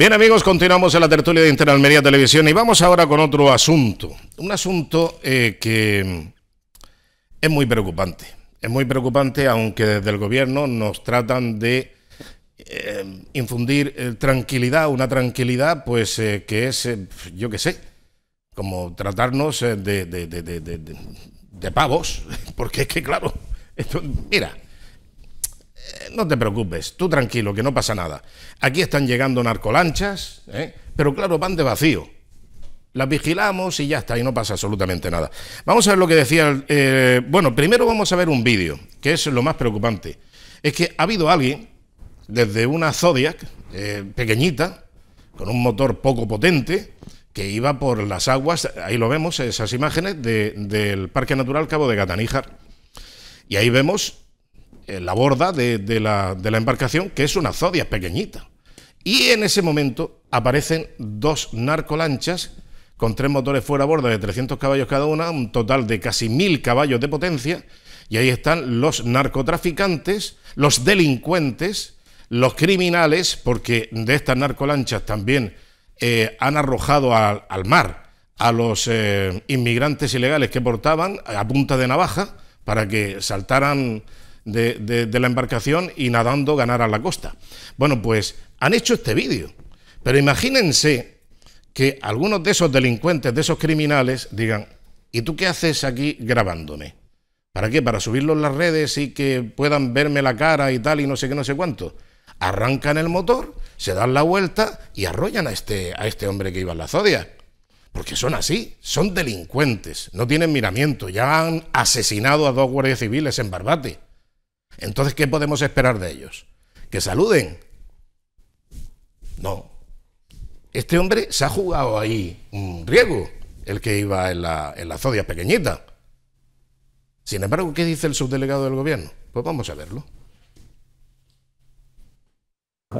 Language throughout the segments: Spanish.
Bien amigos, continuamos en la tertulia de Interalmería Televisión y vamos ahora con otro asunto. Un asunto eh, que es muy preocupante. Es muy preocupante aunque desde el gobierno nos tratan de eh, infundir eh, tranquilidad, una tranquilidad pues que es, yo qué sé, como tratarnos de, de, pavos. Porque es que claro, mira. Eh, no te preocupes, tú tranquilo, que no pasa nada. Aquí están llegando narcolanchas, ¿eh? pero claro, van de vacío. Las vigilamos y ya está, y no pasa absolutamente nada. Vamos a ver lo que decía... Eh, bueno, primero vamos a ver un vídeo, que es lo más preocupante. Es que ha habido alguien, desde una Zodiac pequeñita, con un motor poco potente, que iba por las aguas, ahí lo vemos, esas imágenes del Parque Natural Cabo de Gataníjar. Y ahí vemos eh, la borda de, la, embarcación, que es una zodia pequeñita. Y en ese momento aparecen dos narcolanchas con tres motores fuera a borda... de 300 caballos cada una, un total de casi mil caballos de potencia, y ahí están los narcotraficantes, los delincuentes, los criminales, porque de estas narcolanchas también eh, han arrojado al, mar a los eh, inmigrantes ilegales que portaban a punta de navaja para que saltaran de, la embarcación y nadando ganar a la costa. Bueno, pues han hecho este vídeo. Pero imagínense que algunos de esos delincuentes, de esos criminales, digan, ¿y tú qué haces aquí grabándome? ¿Para qué? Para subirlo en las redes y que puedan verme la cara y tal y no sé qué, no sé cuánto. Arrancan el motor, se dan la vuelta y arrollan a este, a este hombre que iba en la Zodia. Porque son así, son delincuentes, no tienen miramiento, ya han asesinado a dos guardias civiles en Barbate. Entonces, ¿qué podemos esperar de ellos? ¿Que saluden? No. Este hombre se ha jugado ahí un riego, el que iba en la, en la zodia pequeñita. Sin embargo, ¿qué dice el subdelegado del gobierno? Pues vamos a verlo.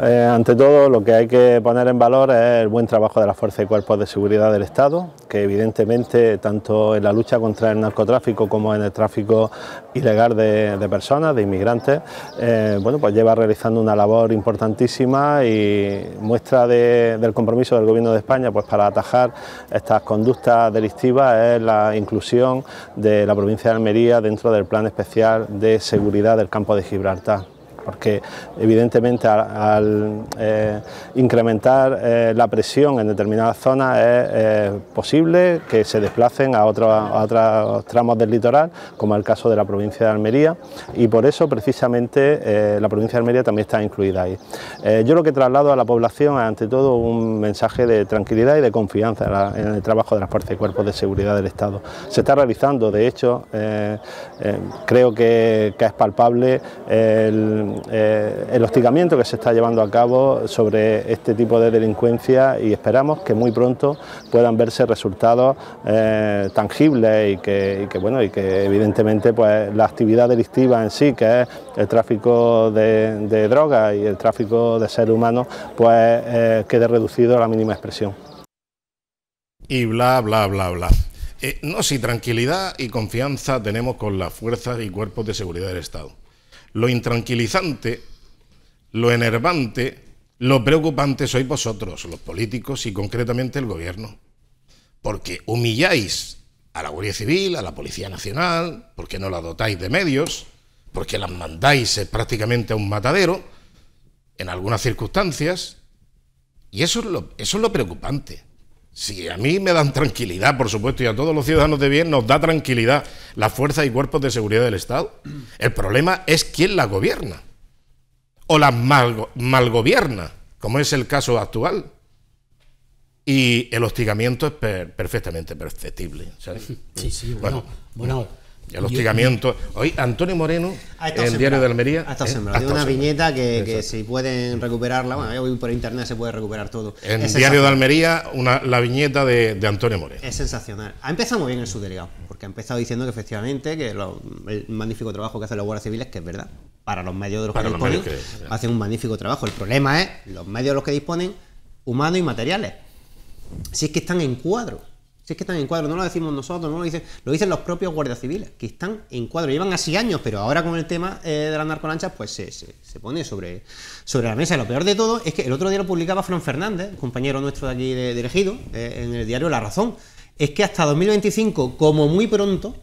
Eh, ante todo, lo que hay que poner en valor es el buen trabajo de las fuerzas y cuerpos de seguridad del Estado, que evidentemente, tanto en la lucha contra el narcotráfico como en el tráfico ilegal de, personas, de inmigrantes, eh, bueno, pues lleva realizando una labor importantísima y muestra del compromiso del Gobierno de España pues, para atajar estas conductas delictivas es la inclusión de la provincia de Almería dentro del Plan Especial de Seguridad del Campo de Gibraltar porque evidentemente al, eh, incrementar eh, la presión en determinadas zonas es eh, posible que se desplacen a, otros tramos del litoral, como el caso de la provincia de Almería, y por eso precisamente la provincia de Almería también está incluida ahí. yo lo que traslado a la población es ante todo un mensaje de tranquilidad y de confianza en, el trabajo de las fuerzas y cuerpos de seguridad del Estado. Se está realizando, de hecho, creo que, que, es palpable el, eh, el hostigamiento que se está llevando a cabo sobre este tipo de delincuencia y esperamos que muy pronto puedan verse resultados eh, tangibles y que, bueno y que evidentemente pues la actividad delictiva en sí que es el tráfico de, drogas y el tráfico de seres humanos pues eh, quede reducido a la mínima expresión y bla bla bla bla no, si tranquilidad y confianza tenemos con las fuerzas y cuerpos de seguridad del Estado lo intranquilizante, lo enervante, lo preocupante sois vosotros, los políticos y concretamente el gobierno. Porque humilláis a la Guardia Civil, a la Policía Nacional, porque no la dotáis de medios, porque las mandáis prácticamente a un matadero, en algunas circunstancias. Y eso es lo, eso es lo preocupante. Si a mí me dan tranquilidad, por supuesto, y a todos los ciudadanos de bien nos da tranquilidad las fuerzas y cuerpos de seguridad del Estado. El problema es quién la gobierna o las mal, malgobierna, como es el caso actual. Y el hostigamiento es perfectamente perceptible. Sí, sí, bueno, bueno el hostigamiento. Hoy Antonio Moreno, en el Diario de Almería. Hasta ¿eh? sembrado. una viñeta que, si pueden recuperarla, bueno, hoy por internet se puede recuperar todo. En el Diario de Almería, una, la viñeta de, Antonio Moreno. Es sensacional. Ha empezado muy bien su delegado porque ha empezado diciendo que efectivamente, que el magnífico trabajo que hacen los civil civiles, que es verdad, para los medios de los medios hacen un magnífico trabajo. El problema es los medios de los que disponen, humanos y materiales. Si es que están en cuadro es que están en cuadro, no lo decimos nosotros, no lo dicen, lo dicen los propios guardias civiles, que están en cuadro. Llevan así años, pero ahora con el tema eh, de las narcolanchas, pues se, pone sobre, la mesa. Lo peor de todo es que el otro día lo publicaba Fran Fernández, compañero nuestro de aquí de, eh, en el diario La Razón. Es que hasta 2025, como muy pronto,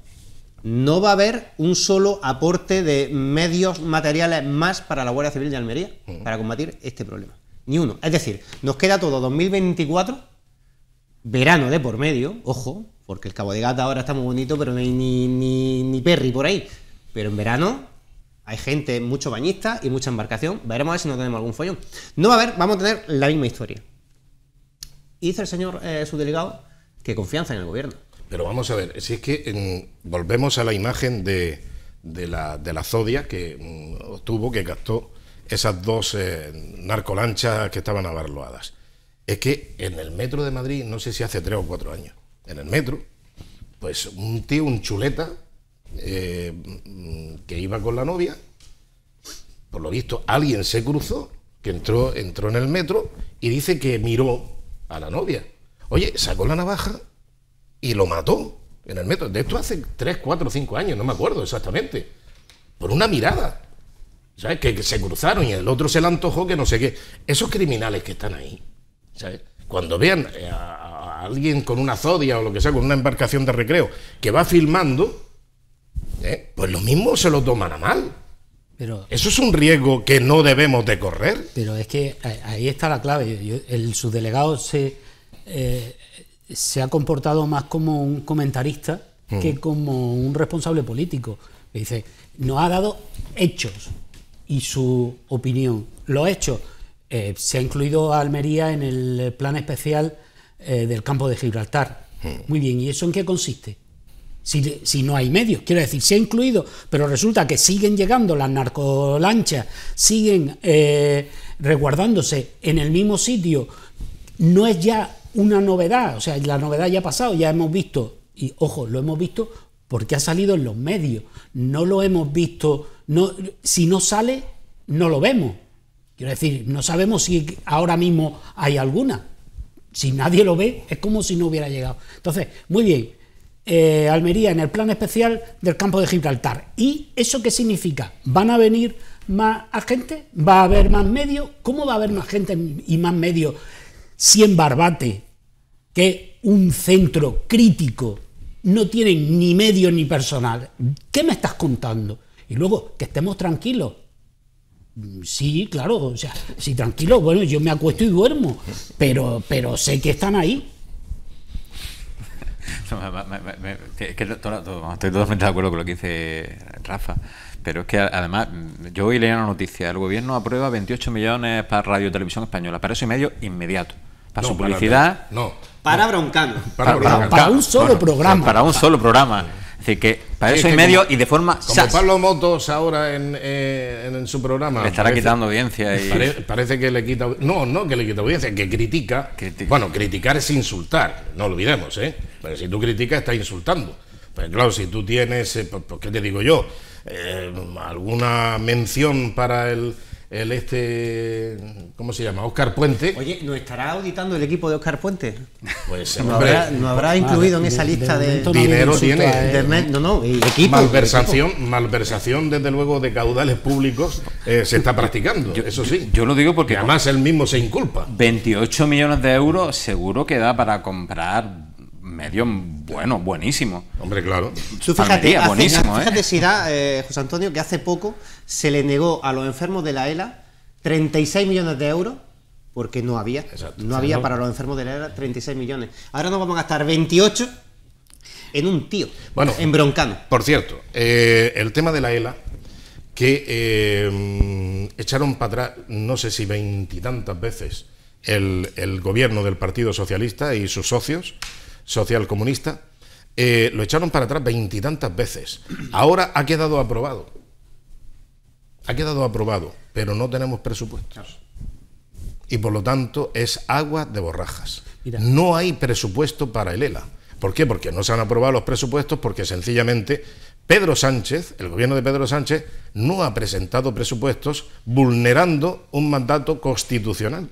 no va a haber un solo aporte de medios materiales más para la Guardia Civil de Almería mm. para combatir este problema. Ni uno. Es decir, nos queda todo 2024 verano de por medio, ojo, porque el Cabo de Gata ahora está muy bonito, pero no hay ni, ni, perry por ahí. Pero en verano hay gente, mucho bañista y mucha embarcación. Veremos a ver si no tenemos algún follón. No va a haber, vamos a tener la misma historia. ¿Hizo el señor eh, su delegado que confianza en el gobierno. Pero vamos a ver, si es que volvemos a la imagen de, la, Zodia que mm, obtuvo, que gastó esas dos eh, narcolanchas que estaban abarloadas es que en el metro de Madrid, no sé si hace tres o cuatro años, en el metro, pues un tío, un chuleta, eh, que iba con la novia, por lo visto alguien se cruzó, que entró, entró en el metro y dice que miró a la novia. Oye, sacó la navaja y lo mató en el metro. De esto hace tres, cuatro, cinco años, no me acuerdo exactamente. Por una mirada. ¿Sabes? Que, que se cruzaron y el otro se le antojó que no sé qué. Esos criminales que están ahí, cuando vean eh, a, alguien con una zodia o lo que sea, con una embarcación de recreo, que va filmando, eh, pues lo mismo se lo toman a mal. Pero, Eso es un riesgo que no debemos de correr. Pero es que ahí está la clave. el subdelegado se, eh, se ha comportado más como un comentarista mm. que como un responsable político. Dice, no ha dado hechos y su opinión. Los hechos eh, se ha incluido Almería en el eh, plan especial eh, del campo de Gibraltar. Hmm. Muy bien, ¿y eso en qué consiste? Si, no hay medios, quiero decir, se ha incluido, pero resulta que siguen llegando las narcolanchas, siguen eh, resguardándose en el mismo sitio, no es ya una novedad, o sea, la novedad ya ha pasado, ya hemos visto, y ojo, lo hemos visto porque ha salido en los medios, no lo hemos visto, no, si no sale, no lo vemos. Quiero decir, no sabemos si ahora mismo hay alguna. Si nadie lo ve, es como si no hubiera llegado. Entonces, muy bien, eh, Almería en el plan especial del campo de Gibraltar. ¿Y eso qué significa? ¿Van a venir más gente, ¿Va a haber más medios? ¿Cómo va a haber más gente y más medios si en Barbate, que un centro crítico, no tienen ni medios ni personal? ¿Qué me estás contando? Y luego, que estemos tranquilos, Sí, claro, o sea, sí, tranquilo, bueno, yo me acuesto y duermo, pero, pero sé que están ahí. estoy totalmente de acuerdo con lo que dice Rafa, pero es que además yo hoy leí una noticia, el gobierno aprueba 28 millones para Radio Televisión Española, para eso y medio inmediato, para su publicidad... Para, no, para Broncano. Para, un solo programa. Para un solo programa. que para eso y medio y de forma. Como Pablo Motos ahora eh, en, en, su programa. Le estará quitando audiencia. Y... parece que le quita. No, no que le quita audiencia, que critica, Bueno, criticar es insultar, no olvidemos, ¿eh? Pero si tú criticas, estás insultando. Pues claro, si tú tienes, eh, pues, pues, ¿qué te digo yo? Eh, alguna mención para el el este, ¿cómo se llama? Oscar Puente. Oye, ¿no estará auditando el equipo de Oscar Puente? Pues no habrá, no habrá incluido en esa lista de, dinero tiene no, no, equipo, malversación, malversación desde luego de caudales públicos eh, se está practicando. eso sí. Yo, yo lo digo porque además él mismo se inculpa. 28 millones de euros seguro que da para comprar medio bueno, buenísimo. Hombre, claro. Tú fíjate, buenísimo, ¿eh? si da, eh, José Antonio, que hace poco se le negó a los enfermos de la ELA 36 millones de euros porque no había. No había para los enfermos de la ELA 36 millones. Ahora nos vamos a gastar 28 en un tío, bueno, en broncano. Por cierto, eh, el tema de la ELA, que eh, echaron para atrás, no sé si veintitantas veces, el, el, gobierno del Partido Socialista y sus socios, socialcomunista eh, lo echaron para atrás veintitantas veces. Ahora ha quedado aprobado. Ha quedado aprobado, pero no tenemos presupuestos. Y por lo tanto es agua de borrajas. No hay presupuesto para el ELA. ¿Por qué? Porque no se han aprobado los presupuestos porque sencillamente Pedro Sánchez, el gobierno de Pedro Sánchez, no ha presentado presupuestos vulnerando un mandato constitucional.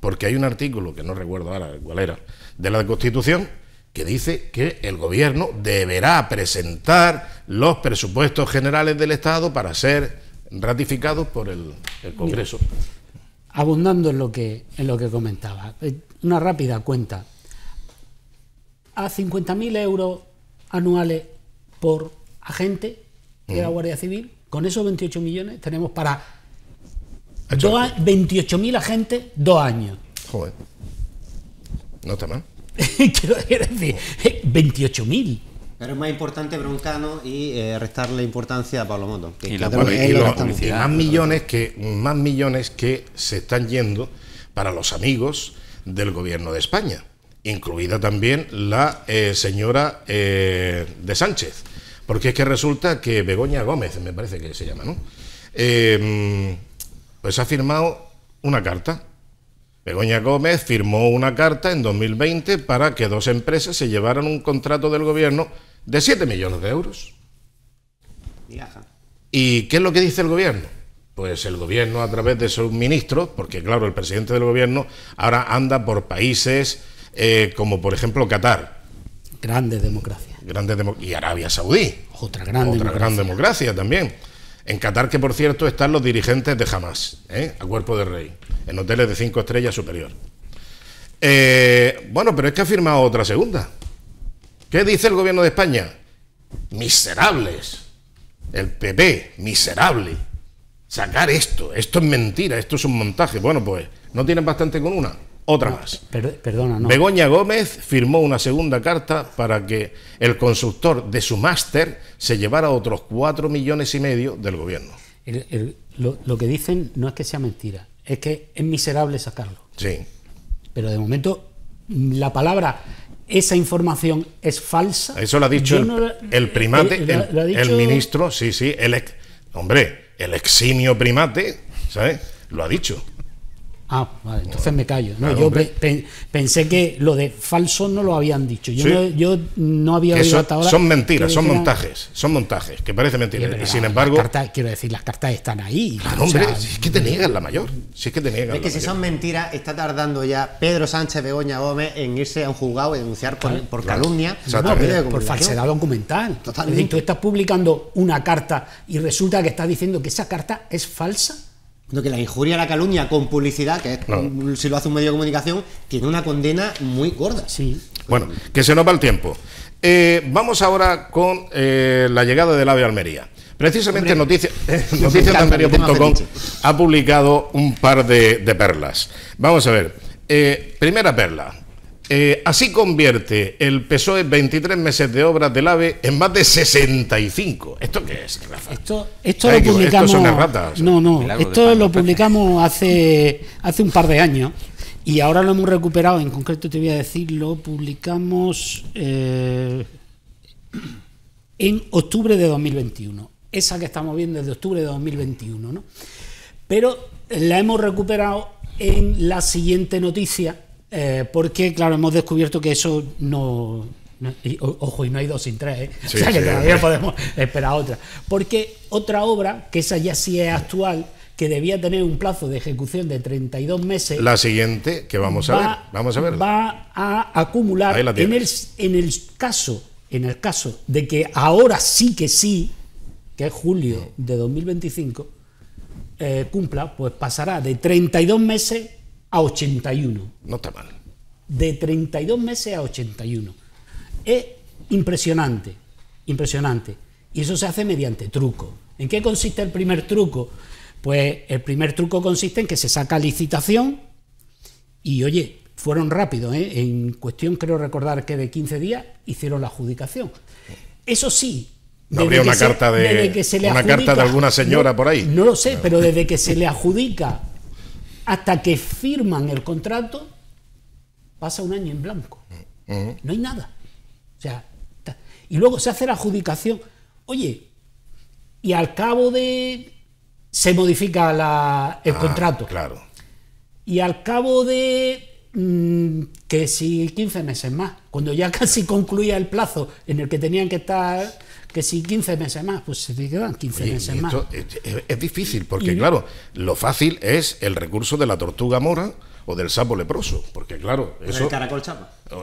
Porque hay un artículo, que no recuerdo ahora cuál era, de la Constitución, que dice que el gobierno deberá presentar los presupuestos generales del Estado para ser ratificados por el, Congreso. abundando en lo, que, en lo que comentaba, eh, una rápida cuenta. A 50.000 euros anuales por agente de la Guardia Civil, con esos 28 millones tenemos para 28.000 agentes, dos años. Joder. No está mal. Quiero decir, 28.000. Pero es más importante Broncano y eh, restarle importancia a Pablo Moto. y, más millones que más millones que se están yendo para los amigos del gobierno de España, incluida también la eh, señora eh, de Sánchez, porque es que resulta que Begoña Gómez, me parece que se llama, ¿no? Pues ha firmado una carta. Begoña Gómez firmó una carta en 2020 para que dos empresas se llevaran un contrato del gobierno de 7 millones de euros. ¿Y qué es lo que dice el gobierno? Pues el gobierno a través de sus ministros, porque claro, el presidente del gobierno ahora anda por países eh, como por ejemplo Qatar. Grandes democracias. y Arabia Saudí. Otra gran Otra gran democracia también. En Qatar, que por cierto están los dirigentes de Hamas, ¿eh? a cuerpo de rey, en hoteles de cinco estrellas superior. Eh, bueno, pero es que ha firmado otra segunda. ¿Qué dice el gobierno de España? Miserables. El PP, miserable. Sacar esto, esto es mentira, esto es un montaje. Bueno, pues, ¿no tienen bastante con una? Otra más. perdona, no. Begoña Gómez firmó una segunda carta para que el consultor de su máster se llevara otros cuatro millones y medio del gobierno. lo, que dicen no es que sea mentira, es que es miserable sacarlo. Sí. Pero de momento, la palabra, esa información es falsa. Eso lo ha dicho el, primate, eh, el, ministro, sí, sí, el hombre, el eximio primate, ¿sabes? Lo ha dicho. Ah, vale, entonces me callo. yo pensé que lo de falso no lo habían dicho. Yo, no, yo había oído hasta ahora. Son mentiras, son montajes, son montajes, que parece mentira. Y Sin embargo. quiero decir, las cartas están ahí. hombre, es que te niegan la mayor. Si es que te Es que si son mentiras, está tardando ya Pedro Sánchez Begoña Gómez en irse a un juzgado y denunciar por, calumnia. por falsedad documental. Totalmente. Tú estás publicando una carta y resulta que estás diciendo que esa carta es falsa. No, que la injuria, la calumnia con publicidad, que es, si lo hace un medio de comunicación, tiene una condena muy gorda. Sí. Bueno, que se nos va el tiempo. Eh, vamos ahora con eh, la llegada del AVE Almería. Precisamente Noticias eh, ha publicado un par de, perlas. Vamos a ver. primera perla. Eh, así convierte el PSOE 23 meses de obras del AVE en más de 65. ¿Esto qué es, Esto, esto lo publicamos. Esto no, no, esto lo publicamos hace, hace un par de años y ahora lo hemos recuperado. En concreto, te voy a decir, lo publicamos eh, en octubre de 2021. Esa que estamos viendo desde octubre de 2021, Pero la hemos recuperado en la siguiente noticia eh, porque, claro, hemos descubierto que eso no, ojo, y no hay dos sin tres, ¿eh? o sea que todavía podemos esperar otra. Porque otra obra, que esa ya sí es actual, que debía tener un plazo de ejecución de 32 meses. La siguiente, que vamos a ver, vamos a ver. Va a acumular en el, en el caso, en el caso de que ahora sí que sí, que es julio de 2025, eh, cumpla, pues pasará de 32 meses a 81. No está mal. De 32 meses a 81. Es impresionante, impresionante. Y eso se hace mediante truco. ¿En qué consiste el primer truco? Pues el primer truco consiste en que se saca licitación y oye, fueron rápidos, ¿eh? en cuestión creo recordar que de 15 días hicieron la adjudicación. Eso sí, ¿No habría una, carta, de, una carta de alguna señora por ahí? No lo sé, pero desde que se le adjudica hasta que firman el contrato, pasa un año en blanco. Mm. No hay nada. O sea, y luego se hace la adjudicación. Oye, y al cabo de. se modifica el ah, contrato. Claro. Y al cabo de Mm, que si 15 meses más, cuando ya casi concluía el plazo en el que tenían que estar, que si 15 meses más, pues se quedan 15 meses más. Es, difícil, porque claro, lo fácil es el recurso de la tortuga mora o del sapo leproso, porque claro,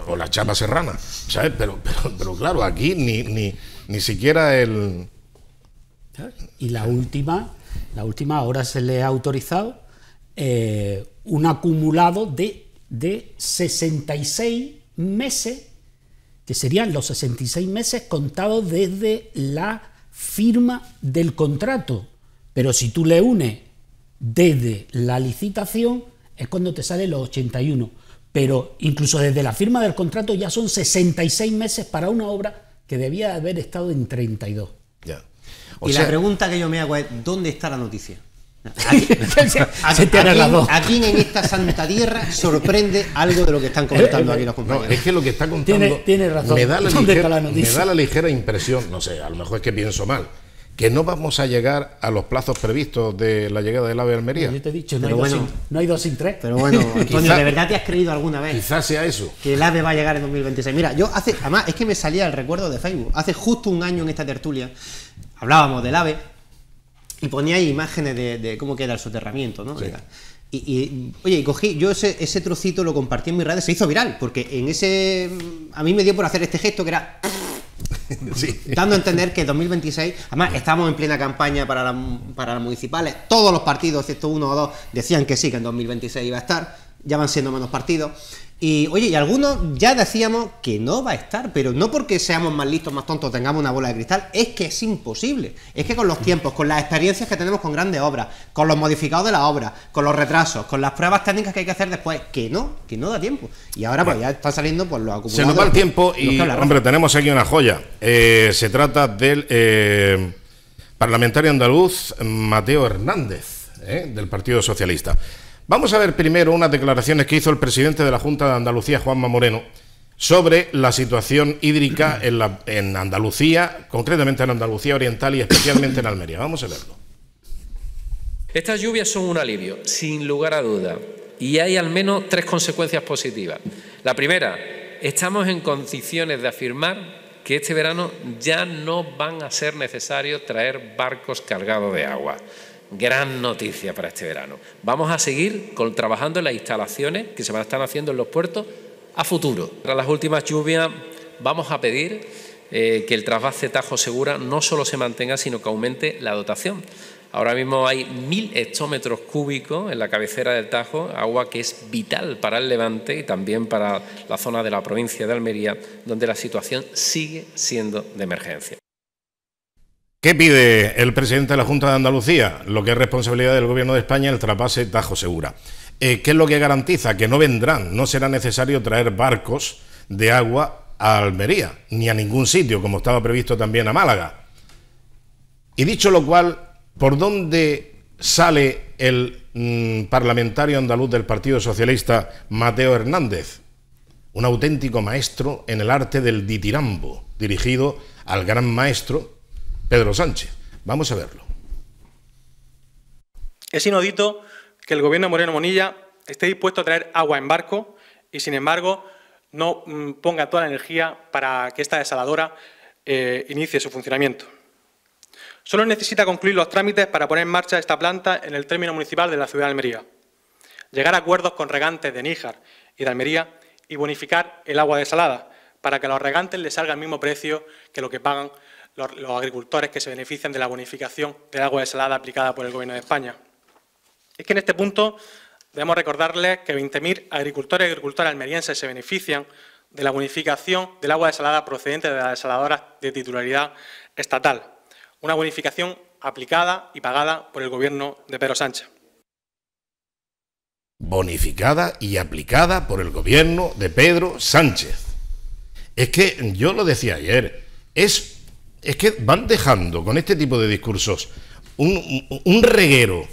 O, la chapa serrana, ¿sabes? Pero, pero, claro, aquí ni, ni, ni siquiera el... Y la última, la última ahora se le ha autorizado eh, un acumulado de de 66 meses, que serían los 66 meses contados desde la firma del contrato. Pero si tú le unes desde la licitación, es cuando te sale los 81. Pero incluso desde la firma del contrato ya son 66 meses para una obra que debía haber estado en 32. Ya. y la pregunta que yo me hago es, ¿dónde está la noticia? Aquí, aquí, en esta santa tierra sorprende algo de lo que están comentando eh, eh, aquí los compañeros. es que lo que está contando tiene, razón. Me da, la ligera, impresión, no sé, a lo mejor es que pienso mal, que no vamos a llegar a los plazos previstos de la llegada del AVE Almería. Yo te he dicho, no, hay, dos sin, no hay dos sin tres. Pero bueno, Antonio, ¿de verdad te has creído alguna vez? Quizás sea eso. Que el AVE va a llegar en 2026. Mira, yo hace, además, es que me salía el recuerdo de Facebook. Hace justo un año en esta tertulia hablábamos del AVE y ponía imágenes de, cómo queda el soterramiento, ¿no? Y, oye, y cogí, yo ese, trocito lo compartí en mis redes, se hizo viral, porque en ese. A mí me dio por hacer este gesto que era. Sí. Dando a entender que en 2026, además estábamos en plena campaña para, para las municipales, todos los partidos, excepto uno o dos, decían que sí, que en 2026 iba a estar, ya van siendo menos partidos. Y oye, y algunos ya decíamos que no va a estar, pero no porque seamos más listos, más tontos, tengamos una bola de cristal, es que es imposible. Es que con los tiempos, con las experiencias que tenemos con grandes obras, con los modificados de la obra, con los retrasos, con las pruebas técnicas que hay que hacer después, que no, que no da tiempo. Y ahora pues ya está saliendo pues los acumulados. Se nos va el tiempo y, hombre, tenemos aquí una joya. Eh, se trata del eh, parlamentario andaluz Mateo Hernández, eh, del Partido Socialista. Vamos a ver primero unas declaraciones que hizo el presidente de la Junta de Andalucía, Juanma Moreno, sobre la situación hídrica en, en Andalucía, concretamente en Andalucía Oriental y especialmente en Almería. Vamos a verlo. Estas lluvias son un alivio, sin lugar a duda, y hay al menos tres consecuencias positivas. La primera, estamos en condiciones de afirmar que este verano ya no van a ser necesarios traer barcos cargados de agua gran noticia para este verano. Vamos a seguir trabajando en las instalaciones que se van a estar haciendo en los puertos a futuro. Para las últimas lluvias vamos a pedir eh, que el trasvase Tajo Segura no solo se mantenga, sino que aumente la dotación. Ahora mismo hay mil hectómetros cúbicos en la cabecera del Tajo, agua que es vital para el Levante y también para la zona de la provincia de Almería, donde la situación sigue siendo de emergencia. ¿Qué pide el presidente de la Junta de Andalucía? Lo que es responsabilidad del Gobierno de España, el trapase Tajo Segura. Eh, ¿Qué es lo que garantiza? Que no vendrán, no será necesario traer barcos de agua a Almería, ni a ningún sitio, como estaba previsto también a Málaga. Y dicho lo cual, ¿por dónde sale el mm, parlamentario andaluz del Partido Socialista, Mateo Hernández? Un auténtico maestro en el arte del ditirambo, dirigido al gran maestro Pedro Sánchez. Vamos a verlo. Es inaudito que el gobierno de Moreno Monilla esté dispuesto a traer agua en barco y, sin embargo, no mm, ponga toda la energía para que esta desaladora eh, inicie su funcionamiento. Solo necesita concluir los trámites para poner en marcha esta planta en el término municipal de la ciudad de Almería, llegar a acuerdos con regantes de Níjar y de Almería y bonificar el agua desalada para que a los regantes les salga el mismo precio que lo que pagan los, agricultores que se benefician de la bonificación del agua desalada aplicada por el Gobierno de España. Es que en este punto debemos recordarles que 20.000 agricultores y agricultoras almerienses se benefician de la bonificación del agua desalada procedente de las desaladoras de titularidad estatal, una bonificación aplicada y pagada por el Gobierno de Pedro Sánchez. Bonificada y aplicada por el Gobierno de Pedro Sánchez. Es que yo lo decía ayer, es es que van dejando con este tipo de discursos un, reguero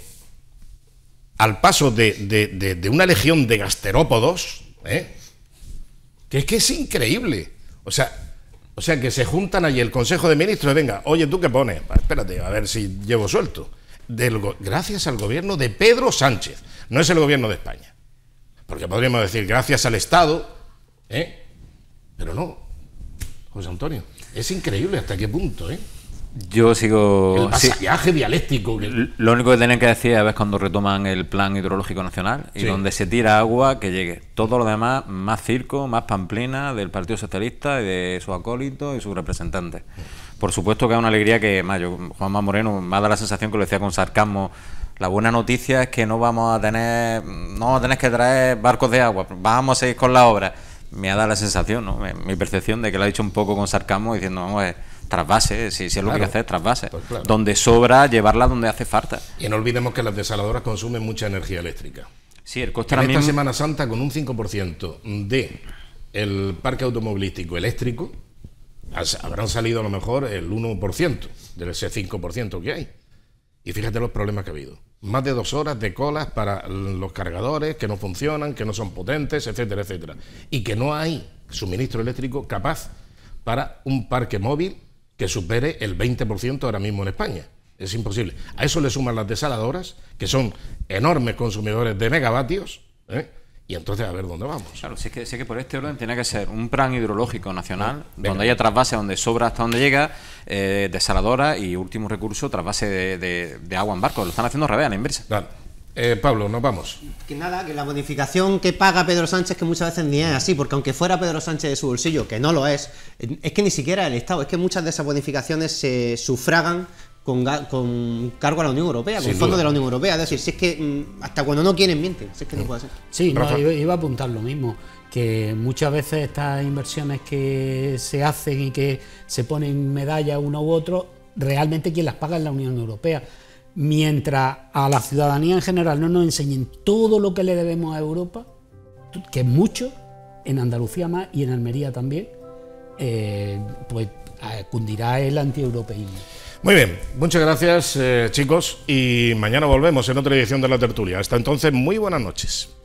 al paso de, una legión de gasterópodos, ¿eh? que es que es increíble. O sea, o sea, que se juntan allí el Consejo de Ministros, venga, oye, ¿tú qué pones? Pues espérate, a ver si llevo suelto. gracias al gobierno de Pedro Sánchez, no es el gobierno de España. Porque podríamos decir gracias al Estado, ¿eh? pero no, José Antonio. Es increíble hasta qué punto, ¿eh? Yo sigo. El pasaje dialéctico. Lo único que tienen que decir es cuando retoman el plan hidrológico nacional y donde se tira agua que llegue. Todo lo demás, más circo, más pamplina del Partido Socialista y de sus acólitos y sus representantes. Por supuesto que es una alegría que, más, yo, Juanma Moreno, me da la sensación que lo decía con sarcasmo. La buena noticia es que no vamos a tener, no vamos a tener que traer barcos de agua, vamos a seguir con la obra me ha dado la sensación, ¿no? mi percepción de que lo ha dicho un poco con sarcasmo, diciendo, vamos, es trasvase, si, es lo que hay que hacer, trasvase. Pues donde sobra, llevarla donde hace falta. Y no olvidemos que las desaladoras consumen mucha energía eléctrica. Sí, el coste en Esta Semana Santa, con un 5% de el parque automovilístico eléctrico, habrán salido a lo mejor el 1% de ese 5% que hay. Y fíjate los problemas que ha habido. Más de dos horas de colas para los cargadores que no funcionan, que no son potentes, etcétera, etcétera. Y que no hay suministro eléctrico capaz para un parque móvil que supere el 20% ahora mismo en España. Es imposible. A eso le suman las desaladoras, que son enormes consumidores de megavatios. ¿eh? y entonces a ver dónde vamos. Claro, sé que, por este orden tiene que ser un plan hidrológico nacional, donde haya trasvase donde sobra hasta donde llega, eh, desaladora y último recurso, trasvase de, agua en barco. Lo están haciendo rabea la inversa. Eh, Pablo, nos vamos. Que nada, que la bonificación que paga Pedro Sánchez, que muchas veces ni es así, porque aunque fuera Pedro Sánchez de su bolsillo, que no lo es, es que ni siquiera el Estado, es que muchas de esas bonificaciones se sufragan con, cargo a la Unión Europea, con fondos de la Unión Europea. Es decir, si es que mm, hasta cuando no quieren, mienten. es que no puede ser. Sí, iba a apuntar lo mismo, que muchas veces estas inversiones que se hacen y que se ponen medalla uno u otro, realmente quien las paga es la Unión Europea. Mientras a la ciudadanía en general no nos enseñen todo lo que le debemos a Europa, que es mucho, en Andalucía más y en Almería también, eh, pues cundirá el antieuropeísmo. Muy bien, muchas gracias eh, chicos y mañana volvemos en otra edición de la tertulia. Hasta entonces, muy buenas noches.